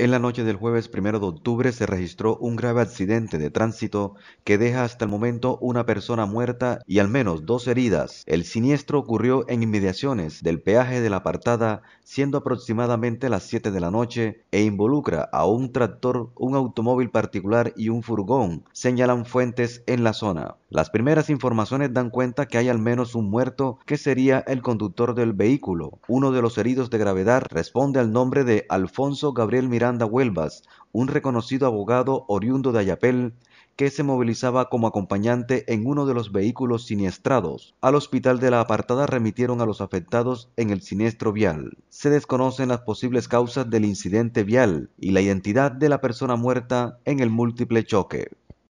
En la noche del jueves 1 de octubre se registró un grave accidente de tránsito que deja hasta el momento una persona muerta y al menos dos heridas. El siniestro ocurrió en inmediaciones del peaje de la apartada, siendo aproximadamente las 7 de la noche, e involucra a un tractor, un automóvil particular y un furgón, señalan fuentes en la zona. Las primeras informaciones dan cuenta que hay al menos un muerto que sería el conductor del vehículo. Uno de los heridos de gravedad responde al nombre de Alfonso Gabriel Miranda Huelvas, un reconocido abogado oriundo de Ayapel, que se movilizaba como acompañante en uno de los vehículos siniestrados. Al hospital de la apartada remitieron a los afectados en el siniestro vial. Se desconocen las posibles causas del incidente vial y la identidad de la persona muerta en el múltiple choque.